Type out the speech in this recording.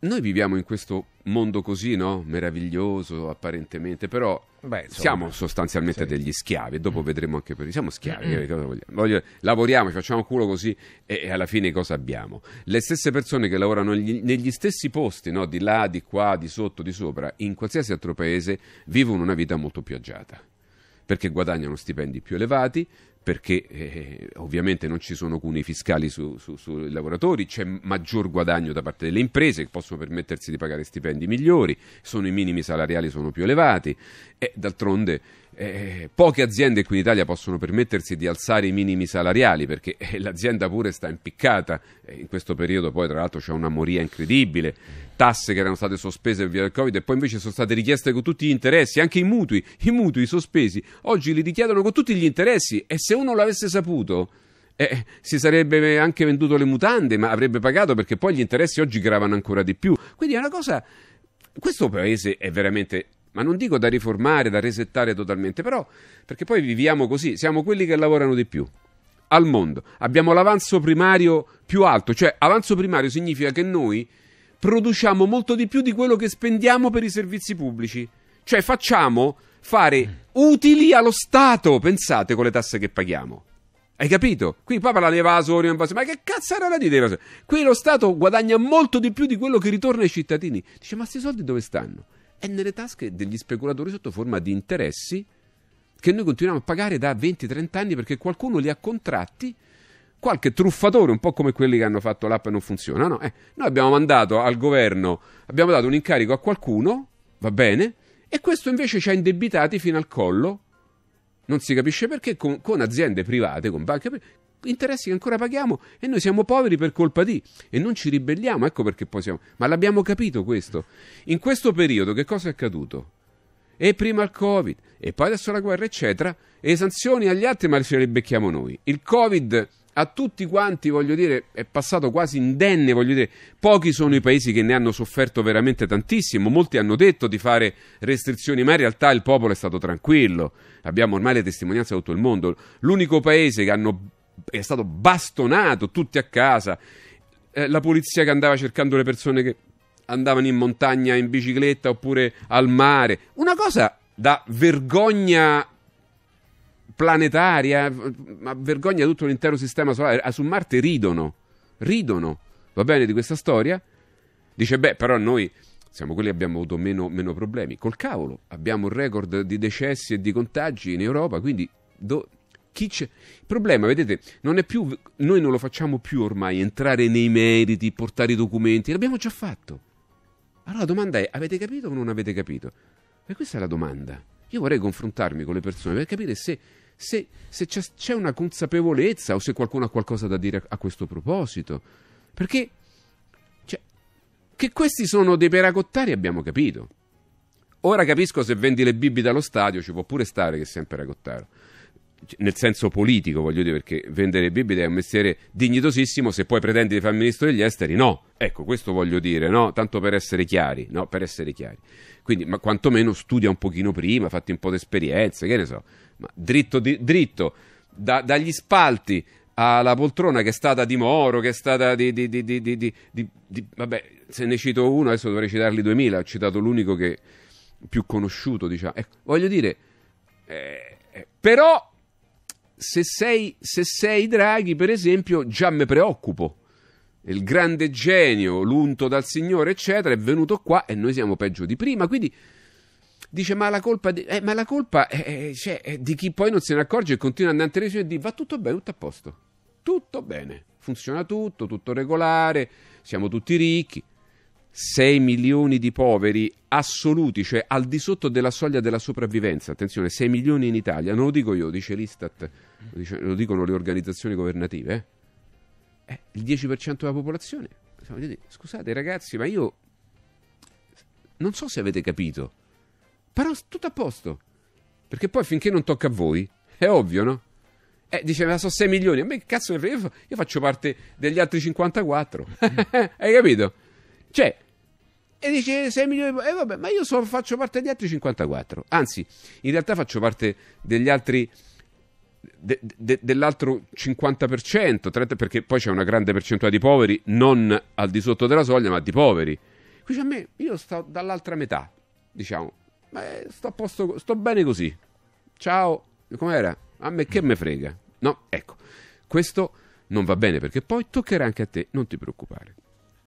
noi viviamo in questo mondo così, no? Meraviglioso apparentemente, però Beh, siamo sostanzialmente sì. degli schiavi e dopo mm. vedremo anche per siamo schiavi, mm cosa vogliamo? Voglio, lavoriamo, facciamo culo così e, e, alla fine cosa abbiamo? Le stesse persone che lavorano negli, negli stessi posti, no? Di là, di qua, di sotto, di sopra, in qualsiasi altro paese vivono una vita molto più agiata perché guadagnano stipendi più elevati, perché eh, ovviamente non ci sono cunei fiscali su, su, sui lavoratori, c'è maggior guadagno da parte delle imprese che possono permettersi di pagare stipendi migliori, sono i minimi salariali sono più elevati e d'altronde eh, poche aziende qui in Italia possono permettersi di alzare i minimi salariali perché eh, l'azienda pure sta impiccata. Eh, in questo periodo poi tra l'altro c'è una moria incredibile, tasse che erano state sospese per via del Covid e poi invece sono state richieste con tutti gli interessi, anche i mutui, i mutui sospesi. Oggi li richiedono con tutti gli interessi e se uno l'avesse saputo... Eh, si sarebbe anche venduto le mutande, ma avrebbe pagato perché poi gli interessi oggi gravano ancora di più. Quindi è una cosa. Questo paese è veramente ma non dico da riformare, da resettare totalmente, però perché poi viviamo così, siamo quelli che lavorano di più al mondo, abbiamo l'avanzo primario più alto, cioè avanzo primario significa che noi produciamo molto di più di quello che spendiamo per i servizi pubblici, cioè facciamo fare utili allo Stato, pensate con le tasse che paghiamo. Hai capito? Qui papa la evasori, ma che cazzo era la di evasori? Qui lo Stato guadagna molto di più di quello che ritorna ai cittadini. Dice, ma questi soldi dove stanno? è nelle tasche degli speculatori sotto forma di interessi che noi continuiamo a pagare da 20-30 anni perché qualcuno li ha contratti, qualche truffatore, un po' come quelli che hanno fatto l'app e non funziona. No, eh, noi abbiamo mandato al governo, abbiamo dato un incarico a qualcuno, va bene, e questo invece ci ha indebitati fino al collo. Non si capisce perché con, con aziende private, con banche private, interessi che ancora paghiamo e noi siamo poveri per colpa di e non ci ribelliamo, ecco perché poi siamo. Ma l'abbiamo capito questo. In questo periodo che cosa è accaduto? E prima il Covid, e poi adesso la guerra, eccetera, e sanzioni agli altri, ma ce le becchiamo noi. Il Covid a tutti quanti, voglio dire, è passato quasi indenne, voglio dire, pochi sono i paesi che ne hanno sofferto veramente tantissimo, molti hanno detto di fare restrizioni, ma in realtà il popolo è stato tranquillo, abbiamo ormai le testimonianze da tutto il mondo, l'unico paese che hanno è stato bastonato tutti a casa, eh, la polizia che andava cercando le persone che andavano in montagna in bicicletta oppure al mare, una cosa da vergogna planetaria, ma vergogna tutto l'intero sistema solare, ah, su Marte ridono, ridono, va bene di questa storia? Dice, beh, però noi siamo quelli che abbiamo avuto meno, meno problemi. Col cavolo, abbiamo un record di decessi e di contagi in Europa, quindi... Do- chi c'è? Il problema, vedete, non è più, noi non lo facciamo più ormai, entrare nei meriti, portare i documenti, l'abbiamo già fatto. Allora la domanda è, avete capito o non avete capito? E questa è la domanda. Io vorrei confrontarmi con le persone per capire se, se, se c'è, c'è, una consapevolezza o se qualcuno ha qualcosa da dire a, a questo proposito. Perché cioè, che questi sono dei peragottari abbiamo capito. Ora capisco se vendi le Bibbie dallo stadio, ci può pure stare che sia un peragottaro. Cioè, nel senso politico, voglio dire, perché vendere bibite è un mestiere dignitosissimo, se poi pretendi di fare ministro degli esteri, no. Ecco, questo voglio dire, no? Tanto per essere chiari, no? Per essere chiari. Quindi, ma quantomeno studia un pochino prima, fatti un po' di esperienze, che ne so. Ma dritto, di, dritto da, dagli spalti alla poltrona che è stata di Moro, che è stata di... di, di vabbè, se ne cito uno, adesso dovrei citarli 2000, ho citato l'unico che più conosciuto, diciamo. Ecco, voglio dire... Eh, eh però se sei, se sei Draghi, per esempio, già mi preoccupo. Il grande genio, l'unto dal Signore, eccetera, è venuto qua e noi siamo peggio di prima. Quindi dice: Ma la colpa, di, eh, ma la colpa eh, eh cioè, è eh, di chi poi non se ne accorge e continua ad andare in televisione e dice: Va tutto bene, tutto a posto, tutto bene, funziona tutto, tutto regolare, siamo tutti ricchi. 6 milioni di poveri assoluti, cioè al di sotto della soglia della sopravvivenza. Attenzione, 6 milioni in Italia, non lo dico io, dice l'Istat, lo, dice, lo dicono le organizzazioni governative. Eh, eh il 10% della popolazione. Scusate ragazzi, ma io non so se avete capito, però tutto a posto. Perché poi finché non tocca a voi, è ovvio, no? Eh, dice, ma sono 6 milioni. A me che cazzo ne frega? Io faccio parte degli altri 54. Hai capito? Cioè, e dice 6 eh, milioni e eh vabbè ma io so, faccio parte degli altri 54 anzi in realtà faccio parte degli altri de, de, dell'altro 50% 30, perché poi c'è una grande percentuale di poveri non al di sotto della soglia ma di poveri quindi a me io sto dall'altra metà diciamo ma eh, sto, posto, sto bene così ciao com'era a me che me frega no ecco questo non va bene perché poi toccherà anche a te non ti preoccupare